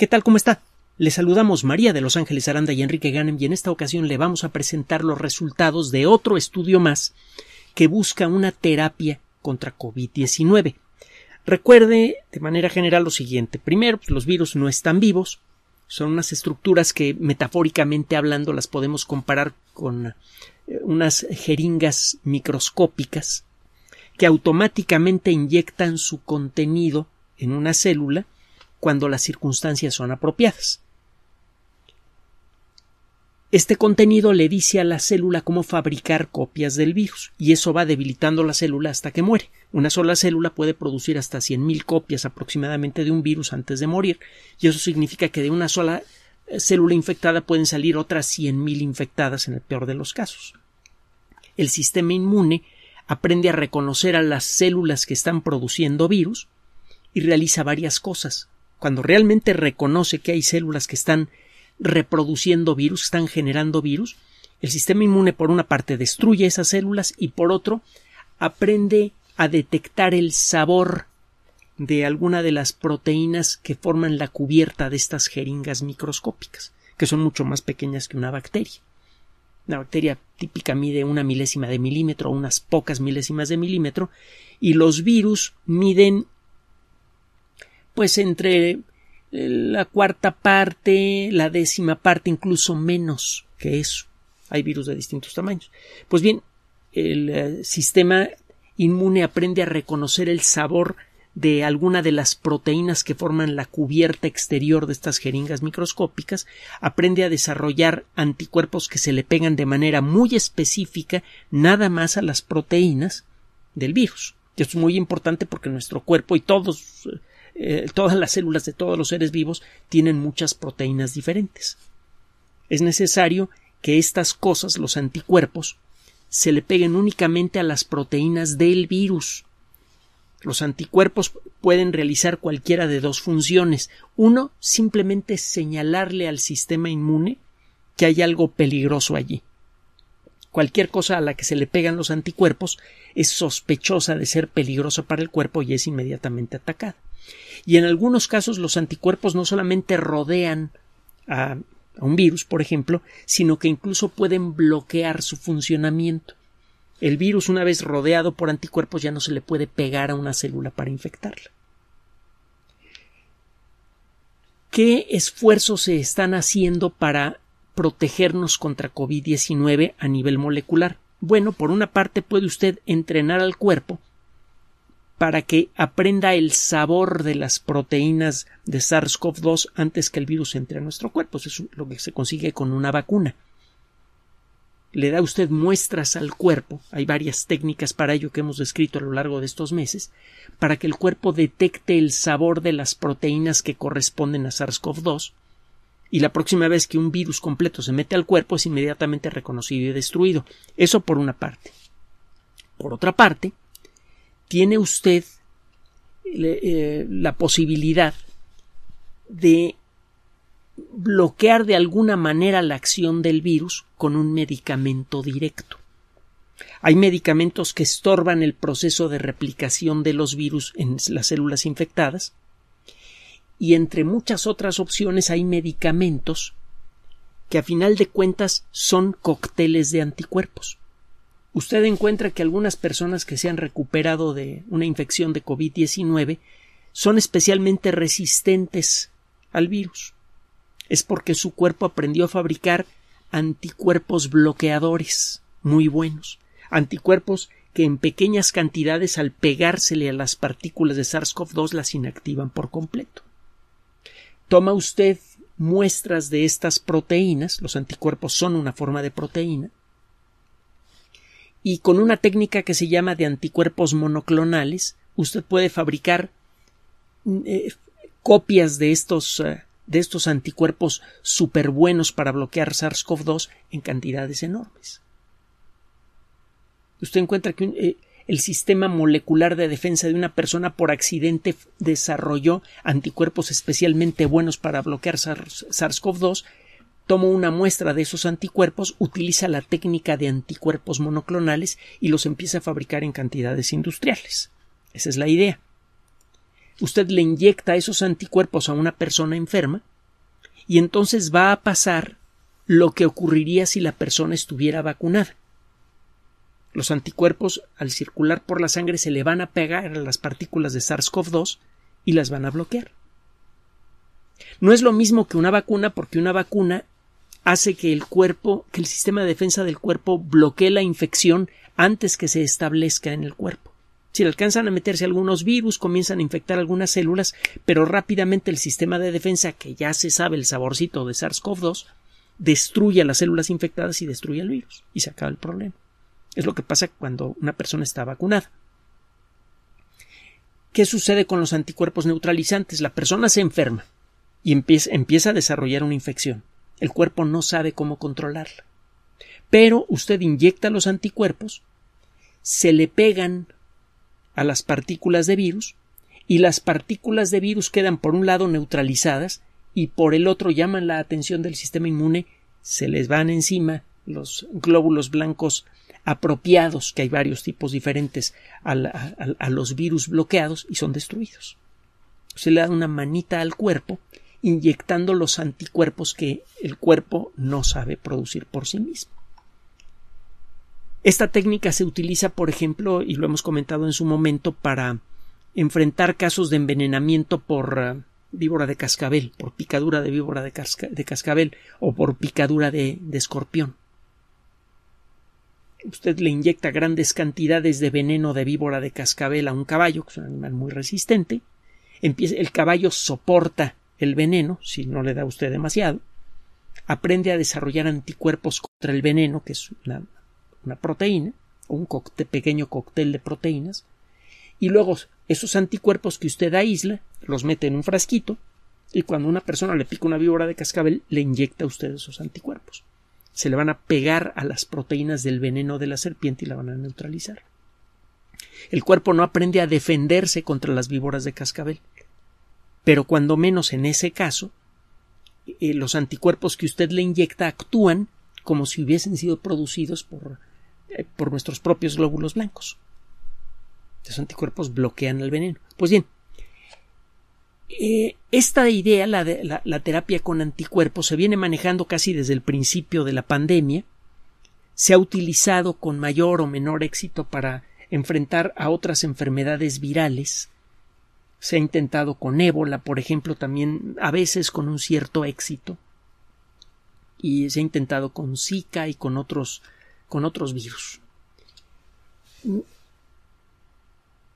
¿Qué tal? ¿Cómo está? Le saludamos María de Los Ángeles Aranda y Enrique Ganem y en esta ocasión le vamos a presentar los resultados de otro estudio más que busca una terapia contra COVID-19. Recuerde de manera general lo siguiente. Primero, pues, los virus no están vivos. Son unas estructuras que metafóricamente hablando las podemos comparar con eh, unas jeringas microscópicas que automáticamente inyectan su contenido en una célula cuando las circunstancias son apropiadas. Este contenido le dice a la célula cómo fabricar copias del virus, y eso va debilitando la célula hasta que muere. Una sola célula puede producir hasta 100.000 copias aproximadamente de un virus antes de morir, y eso significa que de una sola eh, célula infectada pueden salir otras 100.000 infectadas en el peor de los casos. El sistema inmune aprende a reconocer a las células que están produciendo virus y realiza varias cosas cuando realmente reconoce que hay células que están reproduciendo virus, están generando virus, el sistema inmune por una parte destruye esas células y por otro aprende a detectar el sabor de alguna de las proteínas que forman la cubierta de estas jeringas microscópicas, que son mucho más pequeñas que una bacteria. Una bacteria típica mide una milésima de milímetro unas pocas milésimas de milímetro, y los virus miden pues entre eh, la cuarta parte, la décima parte, incluso menos que eso. Hay virus de distintos tamaños. Pues bien, el eh, sistema inmune aprende a reconocer el sabor de alguna de las proteínas que forman la cubierta exterior de estas jeringas microscópicas, aprende a desarrollar anticuerpos que se le pegan de manera muy específica nada más a las proteínas del virus. Esto es muy importante porque nuestro cuerpo y todos eh, eh, todas las células de todos los seres vivos tienen muchas proteínas diferentes. Es necesario que estas cosas, los anticuerpos, se le peguen únicamente a las proteínas del virus. Los anticuerpos pueden realizar cualquiera de dos funciones. Uno, simplemente señalarle al sistema inmune que hay algo peligroso allí. Cualquier cosa a la que se le pegan los anticuerpos es sospechosa de ser peligrosa para el cuerpo y es inmediatamente atacada. Y en algunos casos los anticuerpos no solamente rodean a, un virus, por ejemplo, sino que incluso pueden bloquear su funcionamiento. El virus, una vez rodeado por anticuerpos, ya no se le puede pegar a una célula para infectarla. ¿Qué esfuerzos se están haciendo para protegernos contra COVID-19 a nivel molecular? Bueno, por una parte puede usted entrenar al cuerpo para que aprenda el sabor de las proteínas de SARS-CoV-2 antes que el virus entre a nuestro cuerpo. Eso es lo que se consigue con una vacuna. Le da usted muestras al cuerpo, hay varias técnicas para ello que hemos descrito a lo largo de estos meses, para que el cuerpo detecte el sabor de las proteínas que corresponden a SARS-CoV-2 y la próxima vez que un virus completo se mete al cuerpo es inmediatamente reconocido y destruido. Eso por una parte. Por otra parte, tiene usted eh, la posibilidad de bloquear de alguna manera la acción del virus con un medicamento directo. Hay medicamentos que estorban el proceso de replicación de los virus en las células infectadas y entre muchas otras opciones hay medicamentos que a final de cuentas son cócteles de anticuerpos usted encuentra que algunas personas que se han recuperado de una infección de COVID-19 son especialmente resistentes al virus. Es porque su cuerpo aprendió a fabricar anticuerpos bloqueadores muy buenos, anticuerpos que en pequeñas cantidades al pegársele a las partículas de SARS-CoV-2 las inactivan por completo. Toma usted muestras de estas proteínas, los anticuerpos son una forma de proteína, y con una técnica que se llama de anticuerpos monoclonales, usted puede fabricar mm, eh, copias de estos, eh, de estos anticuerpos súper buenos para bloquear SARS-CoV-2 en cantidades enormes. Usted encuentra que eh, el sistema molecular de defensa de una persona por accidente desarrolló anticuerpos especialmente buenos para bloquear SARS-CoV-2 Toma una muestra de esos anticuerpos, utiliza la técnica de anticuerpos monoclonales y los empieza a fabricar en cantidades industriales. Esa es la idea. Usted le inyecta esos anticuerpos a una persona enferma y entonces va a pasar lo que ocurriría si la persona estuviera vacunada. Los anticuerpos, al circular por la sangre, se le van a pegar a las partículas de SARS-CoV-2 y las van a bloquear. No es lo mismo que una vacuna porque una vacuna hace que el cuerpo, que el sistema de defensa del cuerpo bloquee la infección antes que se establezca en el cuerpo. Si alcanzan a meterse algunos virus, comienzan a infectar algunas células, pero rápidamente el sistema de defensa, que ya se sabe el saborcito de SARS-CoV-2, destruye a las células infectadas y destruye el virus, y se acaba el problema. Es lo que pasa cuando una persona está vacunada. ¿Qué sucede con los anticuerpos neutralizantes? La persona se enferma y empieza a desarrollar una infección. El cuerpo no sabe cómo controlarla. Pero usted inyecta los anticuerpos, se le pegan a las partículas de virus y las partículas de virus quedan por un lado neutralizadas y por el otro llaman la atención del sistema inmune, se les van encima los glóbulos blancos apropiados, que hay varios tipos diferentes a, los virus bloqueados y son destruidos. Se le da una manita al cuerpo inyectando los anticuerpos que el cuerpo no sabe producir por sí mismo. Esta técnica se utiliza, por ejemplo, y lo hemos comentado en su momento, para enfrentar casos de envenenamiento por eh, víbora de cascabel, por picadura de víbora de, cascabel o por picadura de, de escorpión. Usted le inyecta grandes cantidades de veneno de víbora de cascabel a un caballo, que es un animal muy resistente, el caballo soporta el veneno, si no le da usted demasiado, aprende a desarrollar anticuerpos contra el veneno, que es una, proteína, o un pequeño cóctel de proteínas, y luego esos anticuerpos que usted aísla, los mete en un frasquito, y cuando una persona le pica una víbora de cascabel, le inyecta a usted esos anticuerpos. Se le van a pegar a las proteínas del veneno de la serpiente y la van a neutralizar. El cuerpo no aprende a defenderse contra las víboras de cascabel pero cuando menos en ese caso, eh, los anticuerpos que usted le inyecta actúan como si hubiesen sido producidos por, eh, por nuestros propios glóbulos blancos. Los anticuerpos bloquean el veneno. Pues bien, eh, esta idea, la, de, la terapia con anticuerpos, se viene manejando casi desde el principio de la pandemia. Se ha utilizado con mayor o menor éxito para enfrentar a otras enfermedades virales se ha intentado con ébola, por ejemplo, también a veces con un cierto éxito, y se ha intentado con Zika y con otros, con otros virus.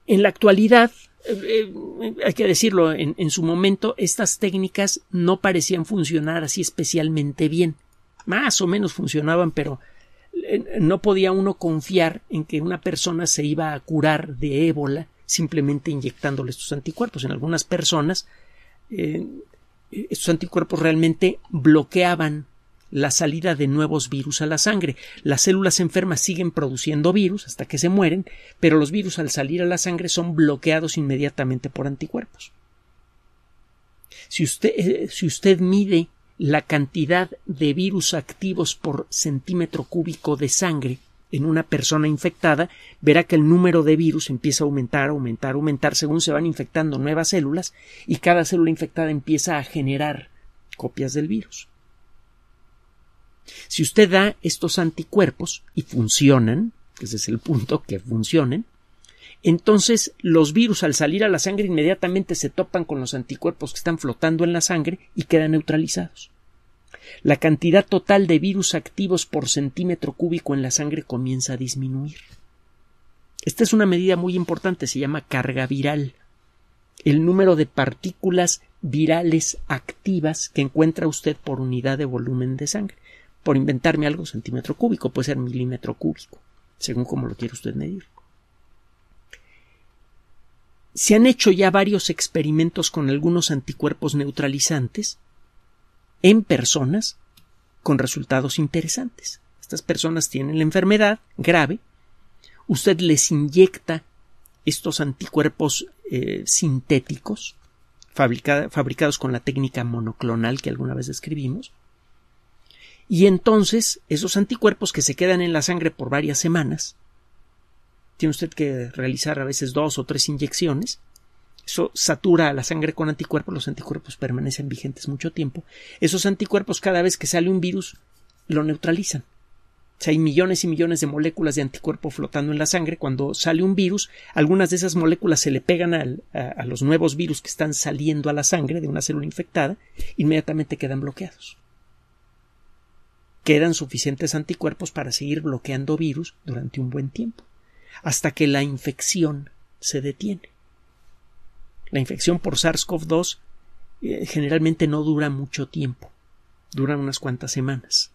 En la actualidad, eh, eh, hay que decirlo, en, su momento estas técnicas no parecían funcionar así especialmente bien. Más o menos funcionaban, pero eh, no podía uno confiar en que una persona se iba a curar de ébola simplemente inyectándoles estos anticuerpos. En algunas personas, eh, estos anticuerpos realmente bloqueaban la salida de nuevos virus a la sangre. Las células enfermas siguen produciendo virus hasta que se mueren, pero los virus al salir a la sangre son bloqueados inmediatamente por anticuerpos. si usted eh, mide la cantidad de virus activos por centímetro cúbico de sangre, en una persona infectada, verá que el número de virus empieza a aumentar, aumentar, aumentar según se van infectando nuevas células y cada célula infectada empieza a generar copias del virus. Si usted da estos anticuerpos y funcionan, ese es el punto, que funcionen, entonces los virus al salir a la sangre inmediatamente se topan con los anticuerpos que están flotando en la sangre y quedan neutralizados la cantidad total de virus activos por centímetro cúbico en la sangre comienza a disminuir. Esta es una medida muy importante, se llama carga viral, el número de partículas virales activas que encuentra usted por unidad de volumen de sangre. Por inventarme algo, centímetro cúbico, puede ser milímetro cúbico, según como lo quiere usted medir. Se han hecho ya varios experimentos con algunos anticuerpos neutralizantes en personas con resultados interesantes. Estas personas tienen la enfermedad grave, usted les inyecta estos anticuerpos eh, sintéticos fabricados con la técnica monoclonal que alguna vez describimos, y entonces esos anticuerpos que se quedan en la sangre por varias semanas, tiene usted que realizar a veces dos o tres inyecciones, eso satura la sangre con anticuerpos, los anticuerpos permanecen vigentes mucho tiempo. Esos anticuerpos cada vez que sale un virus lo neutralizan. O hay millones y millones de moléculas de anticuerpo flotando en la sangre. Cuando sale un virus, algunas de esas moléculas se le pegan a, a, los nuevos virus que están saliendo a la sangre de una célula infectada, inmediatamente quedan bloqueados. Quedan suficientes anticuerpos para seguir bloqueando virus durante un buen tiempo, hasta que la infección se detiene. La infección por SARS-CoV-2 eh, generalmente no dura mucho tiempo, dura unas cuantas semanas.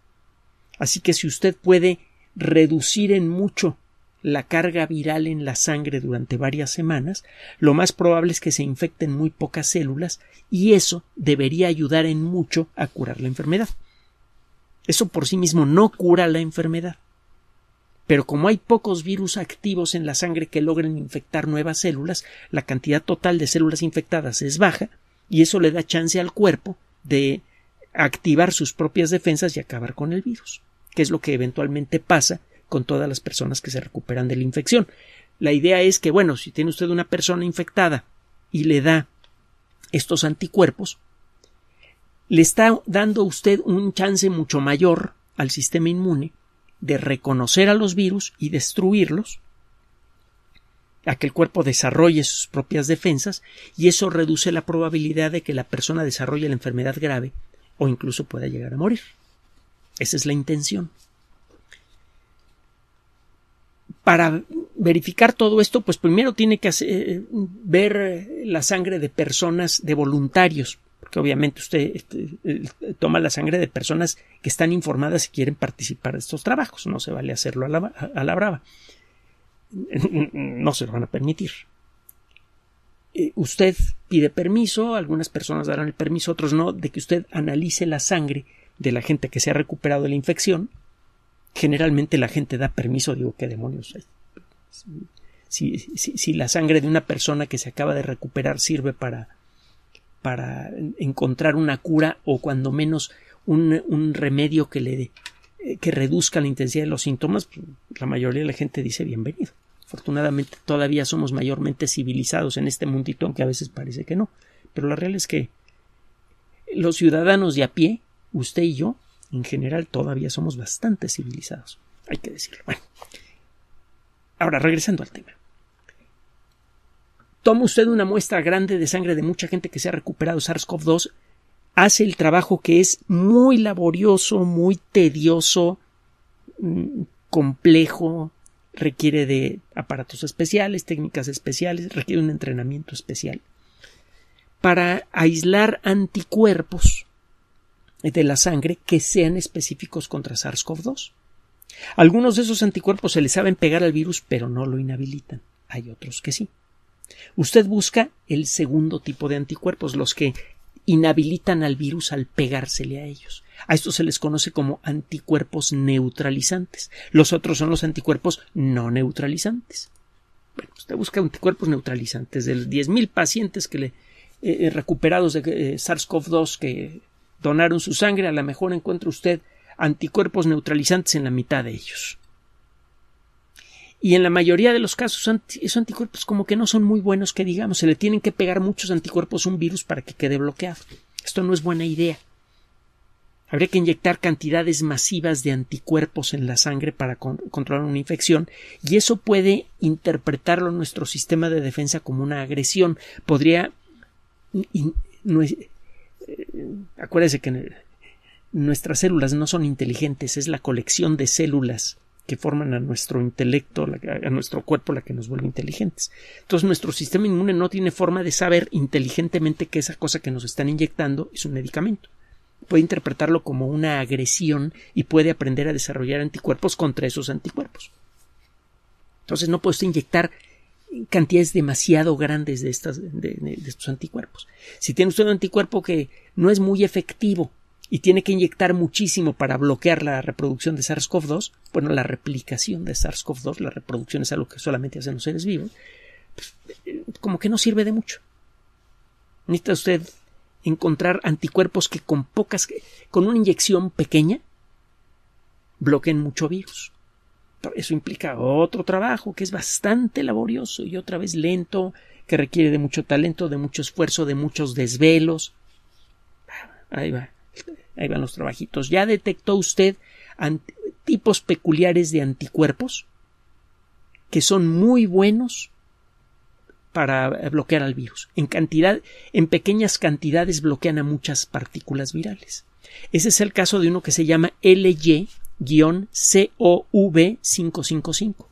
Así que si usted puede reducir en mucho la carga viral en la sangre durante varias semanas, lo más probable es que se infecten muy pocas células y eso debería ayudar en mucho a curar la enfermedad. Eso por sí mismo no cura la enfermedad, pero como hay pocos virus activos en la sangre que logren infectar nuevas células, la cantidad total de células infectadas es baja y eso le da chance al cuerpo de activar sus propias defensas y acabar con el virus, que es lo que eventualmente pasa con todas las personas que se recuperan de la infección. La idea es que, bueno, si tiene usted una persona infectada y le da estos anticuerpos, le está dando usted un chance mucho mayor al sistema inmune de reconocer a los virus y destruirlos, a que el cuerpo desarrolle sus propias defensas y eso reduce la probabilidad de que la persona desarrolle la enfermedad grave o incluso pueda llegar a morir. Esa es la intención. Para verificar todo esto, pues primero tiene que eh, ver la sangre de personas, de voluntarios, que obviamente usted este, toma la sangre de personas que están informadas y quieren participar de estos trabajos, no se vale hacerlo a la, a la brava, no se lo van a permitir. Eh, usted pide permiso, algunas personas darán el permiso, otros no, de que usted analice la sangre de la gente que se ha recuperado de la infección. Generalmente la gente da permiso, digo, ¿qué demonios? si la sangre de una persona que se acaba de recuperar sirve para para encontrar una cura o cuando menos un, remedio que le eh, que reduzca la intensidad de los síntomas, pues, la mayoría de la gente dice bienvenido. Afortunadamente todavía somos mayormente civilizados en este mundito, aunque a veces parece que no. Pero la real es que los ciudadanos de a pie, usted y yo, en general todavía somos bastante civilizados. Hay que decirlo. Bueno. Ahora, regresando al tema toma usted una muestra grande de sangre de mucha gente que se ha recuperado SARS-CoV-2, hace el trabajo que es muy laborioso, muy tedioso, mm, complejo, requiere de aparatos especiales, técnicas especiales, requiere un entrenamiento especial para aislar anticuerpos de la sangre que sean específicos contra SARS-CoV-2. Algunos de esos anticuerpos se les saben pegar al virus, pero no lo inhabilitan. Hay otros que sí. Usted busca el segundo tipo de anticuerpos, los que inhabilitan al virus al pegársele a ellos. A estos se les conoce como anticuerpos neutralizantes. Los otros son los anticuerpos no neutralizantes. Bueno, usted busca anticuerpos neutralizantes. De los 10.000 pacientes que le, eh, eh, recuperados de eh, SARS-CoV-2 que donaron su sangre, a lo mejor encuentra usted anticuerpos neutralizantes en la mitad de ellos y en la mayoría de los casos esos anticuerpos como que no son muy buenos que digamos, se le tienen que pegar muchos anticuerpos a un virus para que quede bloqueado. Esto no es buena idea. Habría que inyectar cantidades masivas de anticuerpos en la sangre para controlar una infección, y eso puede interpretarlo nuestro sistema de defensa como una agresión. Podría. No eh, que nuestras células no son inteligentes, es la colección de células que forman a nuestro intelecto, a nuestro cuerpo, la que nos vuelve inteligentes. Entonces nuestro sistema inmune no tiene forma de saber inteligentemente que esa cosa que nos están inyectando es un medicamento. Puede interpretarlo como una agresión y puede aprender a desarrollar anticuerpos contra esos anticuerpos. Entonces no puedes inyectar cantidades demasiado grandes de, de estos anticuerpos. Si tiene usted un anticuerpo que no es muy efectivo y tiene que inyectar muchísimo para bloquear la reproducción de SARS-CoV-2, bueno, la replicación de SARS-CoV-2, la reproducción es algo que solamente hacen los seres vivos, pues, eh, como que no sirve de mucho. Necesita usted encontrar anticuerpos que con pocas, con una inyección pequeña, bloqueen mucho virus. Eso implica otro trabajo que es bastante laborioso y otra vez lento, que requiere de mucho talento, de mucho esfuerzo, de muchos desvelos. Ahí va ahí van los trabajitos, ¿ya detectó usted tipos peculiares de anticuerpos que son muy buenos para eh, bloquear al virus. En cantidad, en pequeñas cantidades bloquean a muchas partículas virales. Ese es el caso de uno que se llama LY-COV555.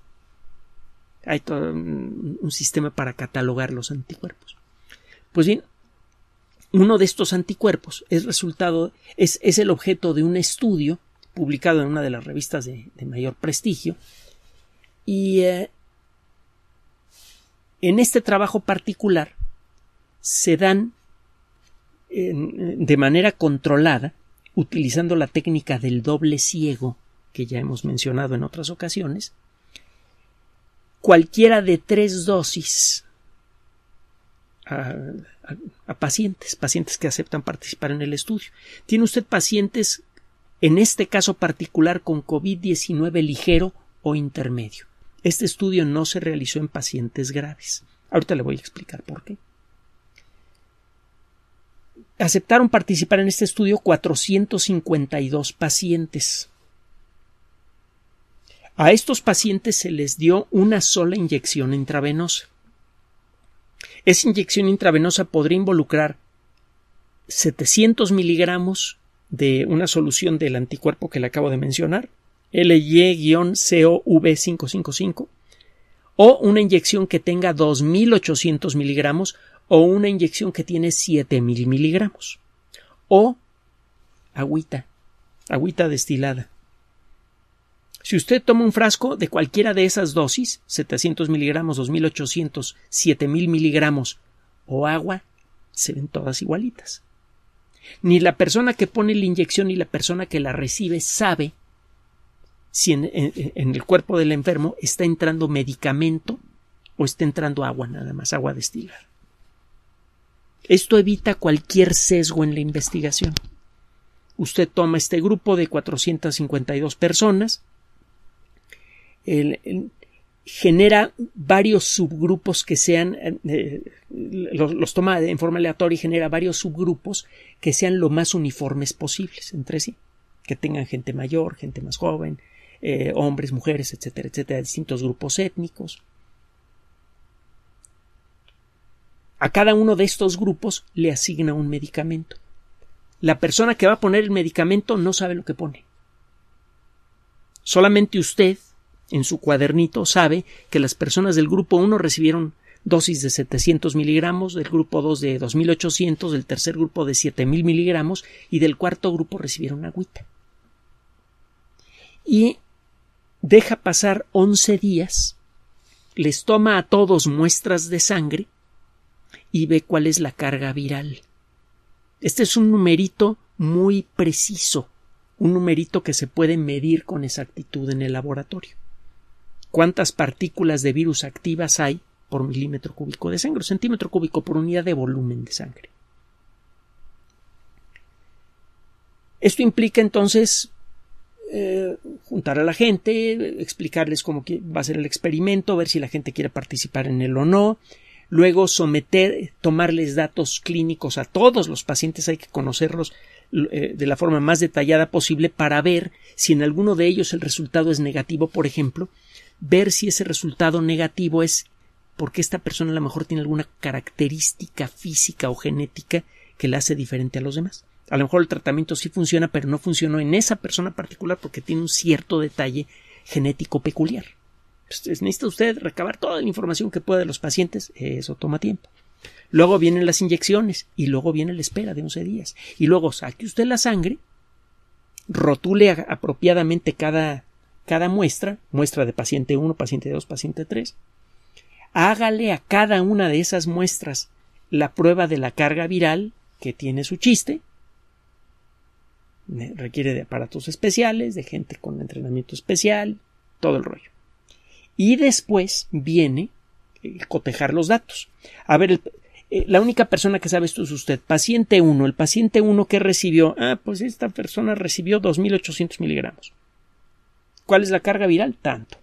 Hay todo un, un sistema para catalogar los anticuerpos. Pues bien, uno de estos anticuerpos es resultado, es, el objeto de un estudio publicado en una de las revistas de, mayor prestigio. Y eh, en este trabajo particular se dan de manera controlada, utilizando la técnica del doble ciego que ya hemos mencionado en otras ocasiones, cualquiera de tres dosis a, pacientes, pacientes que aceptan participar en el estudio. ¿Tiene usted pacientes, en este caso particular, con COVID-19 ligero o intermedio? Este estudio no se realizó en pacientes graves. Ahorita le voy a explicar por qué. Aceptaron participar en este estudio 452 pacientes. A estos pacientes se les dio una sola inyección intravenosa. Esa inyección intravenosa podría involucrar 700 miligramos de una solución del anticuerpo que le acabo de mencionar, LY-CoV555, o una inyección que tenga 2.800 miligramos o una inyección que tiene 7.000 miligramos, o agüita, agüita destilada. Si usted toma un frasco de cualquiera de esas dosis, 700 miligramos, 2800, 7000 miligramos o agua, se ven todas igualitas. Ni la persona que pone la inyección ni la persona que la recibe sabe si en, el cuerpo del enfermo está entrando medicamento o está entrando agua nada más, agua destilada. Esto evita cualquier sesgo en la investigación. Usted toma este grupo de 452 personas, genera varios subgrupos que sean, eh, eh, los, toma en forma aleatoria y genera varios subgrupos que sean lo más uniformes posibles entre sí, que tengan gente mayor, gente más joven, eh, hombres, mujeres, etcétera, etcétera, distintos grupos étnicos. A cada uno de estos grupos le asigna un medicamento. La persona que va a poner el medicamento no sabe lo que pone. Solamente usted en su cuadernito sabe que las personas del grupo 1 recibieron dosis de 700 miligramos, del grupo 2 de 2800, del tercer grupo de 7000 miligramos y del cuarto grupo recibieron agüita. Y deja pasar 11 días, les toma a todos muestras de sangre y ve cuál es la carga viral. Este es un numerito muy preciso, un numerito que se puede medir con exactitud en el laboratorio cuántas partículas de virus activas hay por milímetro cúbico de sangre, centímetro cúbico por unidad de volumen de sangre. Esto implica entonces eh, juntar a la gente, explicarles cómo va a ser el experimento, ver si la gente quiere participar en él o no, luego someter, tomarles datos clínicos a todos los pacientes, hay que conocerlos eh, de la forma más detallada posible para ver si en alguno de ellos el resultado es negativo, por ejemplo, ver si ese resultado negativo es porque esta persona a lo mejor tiene alguna característica física o genética que la hace diferente a los demás. A lo mejor el tratamiento sí funciona, pero no funcionó en esa persona particular porque tiene un cierto detalle genético peculiar. Pues, necesita usted recabar toda la información que pueda de los pacientes, eso toma tiempo. Luego vienen las inyecciones y luego viene la espera de 11 días. Y luego saque usted la sangre, rotule apropiadamente cada cada muestra, muestra de paciente 1, paciente 2, paciente 3, hágale a cada una de esas muestras la prueba de la carga viral que tiene su chiste, requiere de aparatos especiales, de gente con entrenamiento especial, todo el rollo. Y después viene el cotejar los datos. A ver, eh, la única persona que sabe esto es usted. Paciente 1. El paciente 1 que recibió, ah, pues esta persona recibió 2.800 miligramos. ¿Cuál es la carga viral? Tanto.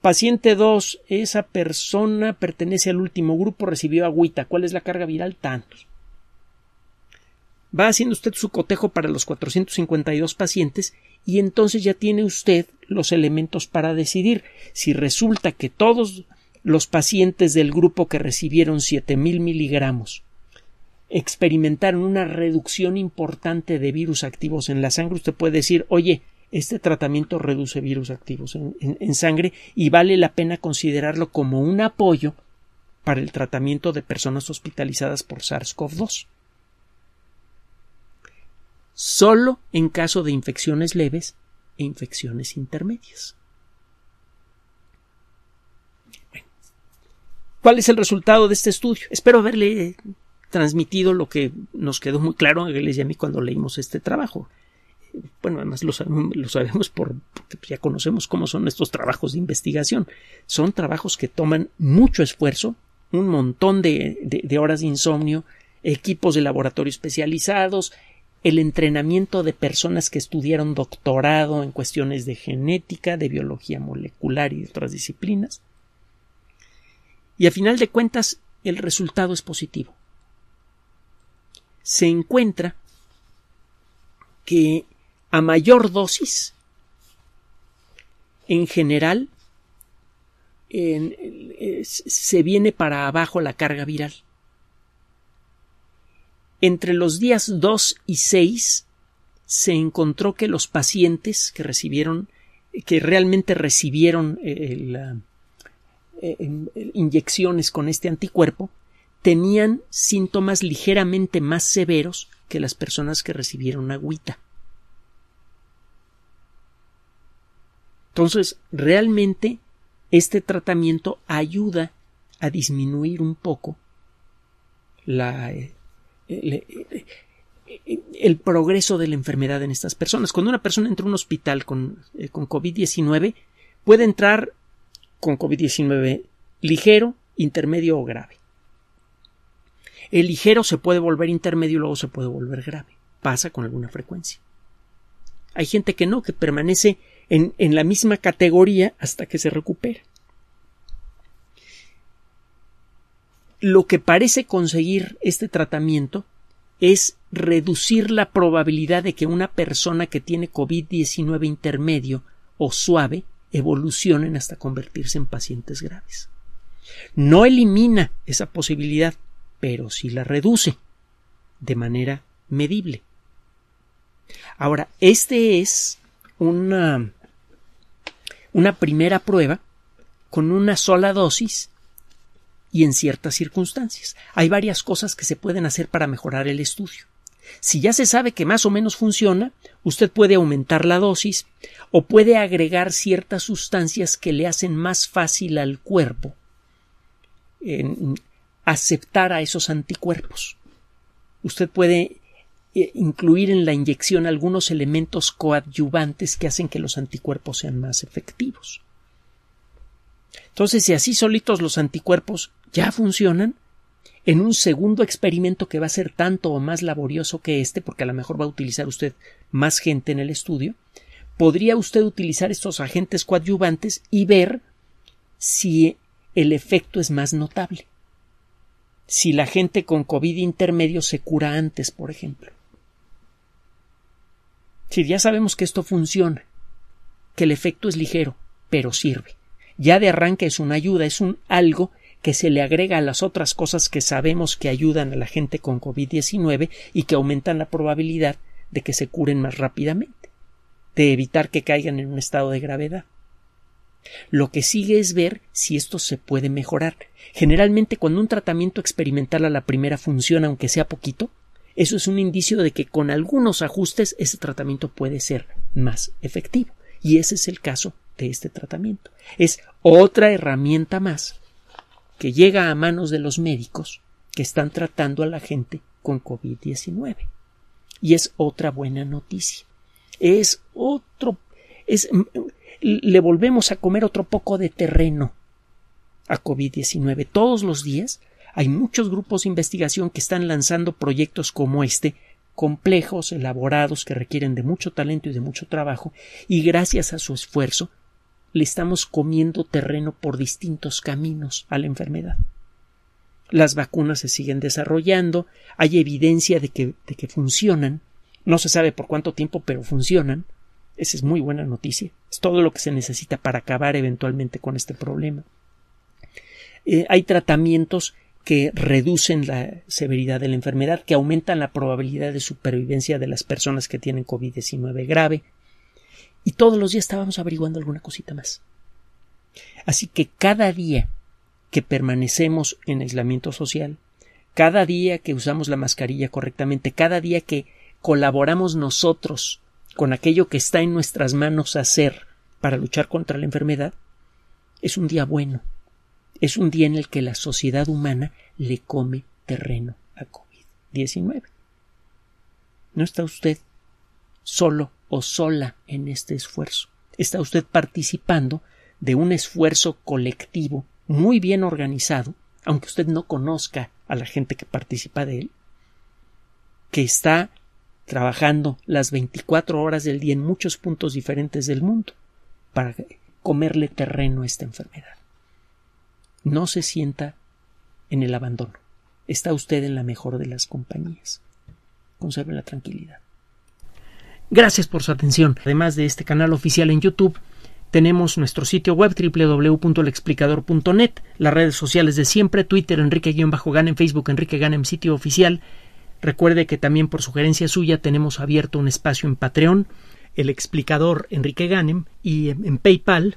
Paciente 2, esa persona pertenece al último grupo, recibió agüita. ¿Cuál es la carga viral? Tanto. Va haciendo usted su cotejo para los 452 pacientes y entonces ya tiene usted los elementos para decidir. Si resulta que todos los pacientes del grupo que recibieron 7000 miligramos experimentaron una reducción importante de virus activos en la sangre, usted puede decir, oye, este tratamiento reduce virus activos en, sangre y vale la pena considerarlo como un apoyo para el tratamiento de personas hospitalizadas por SARS-CoV-2. Solo en caso de infecciones leves e infecciones intermedias. ¿Cuál es el resultado de este estudio? Espero haberle transmitido lo que nos quedó muy claro a Gales y a mí cuando leímos este trabajo bueno, además lo, sabemos por, porque ya conocemos cómo son estos trabajos de investigación. Son trabajos que toman mucho esfuerzo, un montón de, horas de insomnio, equipos de laboratorio especializados, el entrenamiento de personas que estudiaron doctorado en cuestiones de genética, de biología molecular y otras disciplinas. Y a final de cuentas, el resultado es positivo. Se encuentra que a mayor dosis, en general, eh, se viene para abajo la carga viral. Entre los días 2 y 6 se encontró que los pacientes que recibieron, que realmente recibieron eh, eh, inyecciones con este anticuerpo, tenían síntomas ligeramente más severos que las personas que recibieron agüita. Entonces, realmente este tratamiento ayuda a disminuir un poco la, eh, eh, el, progreso de la enfermedad en estas personas. Cuando una persona entra a un hospital con, eh, con COVID-19, puede entrar con COVID-19 ligero, intermedio o grave. El ligero se puede volver intermedio y luego se puede volver grave. Pasa con alguna frecuencia. Hay gente que no, que permanece en, la misma categoría hasta que se recupera. Lo que parece conseguir este tratamiento es reducir la probabilidad de que una persona que tiene COVID-19 intermedio o suave evolucionen hasta convertirse en pacientes graves. No elimina esa posibilidad, pero sí la reduce de manera medible. Ahora, este es una una primera prueba con una sola dosis y en ciertas circunstancias. Hay varias cosas que se pueden hacer para mejorar el estudio. Si ya se sabe que más o menos funciona, usted puede aumentar la dosis o puede agregar ciertas sustancias que le hacen más fácil al cuerpo aceptar a esos anticuerpos. Usted puede eh, incluir en la inyección algunos elementos coadyuvantes que hacen que los anticuerpos sean más efectivos. Entonces, si así solitos los anticuerpos ya funcionan, en un segundo experimento que va a ser tanto o más laborioso que este, porque a lo mejor va a utilizar usted más gente en el estudio, podría usted utilizar estos agentes coadyuvantes y ver si el efecto es más notable. Si la gente con COVID intermedio se cura antes, por ejemplo. Si ya sabemos que esto funciona, que el efecto es ligero, pero sirve. Ya de arranque es una ayuda, es un algo que se le agrega a las otras cosas que sabemos que ayudan a la gente con COVID-19 y que aumentan la probabilidad de que se curen más rápidamente, de evitar que caigan en un estado de gravedad. Lo que sigue es ver si esto se puede mejorar. Generalmente cuando un tratamiento experimental a la primera funciona, aunque sea poquito, eso es un indicio de que con algunos ajustes ese tratamiento puede ser más efectivo. Y ese es el caso de este tratamiento. Es otra herramienta más que llega a manos de los médicos que están tratando a la gente con COVID-19. Y es otra buena noticia. Es otro. Es, le volvemos a comer otro poco de terreno a COVID-19. Todos los días hay muchos grupos de investigación que están lanzando proyectos como este, complejos, elaborados, que requieren de mucho talento y de mucho trabajo, y gracias a su esfuerzo le estamos comiendo terreno por distintos caminos a la enfermedad. Las vacunas se siguen desarrollando, hay evidencia de que, de que funcionan, no se sabe por cuánto tiempo, pero funcionan. Esa es muy buena noticia. Es todo lo que se necesita para acabar eventualmente con este problema. Eh, hay tratamientos que reducen la severidad de la enfermedad, que aumentan la probabilidad de supervivencia de las personas que tienen COVID-19 grave. Y todos los días estábamos averiguando alguna cosita más. Así que cada día que permanecemos en aislamiento social, cada día que usamos la mascarilla correctamente, cada día que colaboramos nosotros con aquello que está en nuestras manos hacer para luchar contra la enfermedad, es un día bueno es un día en el que la sociedad humana le come terreno a COVID-19. No está usted solo o sola en este esfuerzo. Está usted participando de un esfuerzo colectivo muy bien organizado, aunque usted no conozca a la gente que participa de él, que está trabajando las 24 horas del día en muchos puntos diferentes del mundo para comerle terreno a esta enfermedad. No se sienta en el abandono. Está usted en la mejor de las compañías. Conserve la tranquilidad. Gracias por su atención. Además de este canal oficial en YouTube, tenemos nuestro sitio web www.lexplicador.net, las redes sociales de siempre, Twitter Enrique-Ganem, Facebook Enrique Ganem, sitio oficial. Recuerde que también por sugerencia suya tenemos abierto un espacio en Patreon, el explicador Enrique Ganem, y en PayPal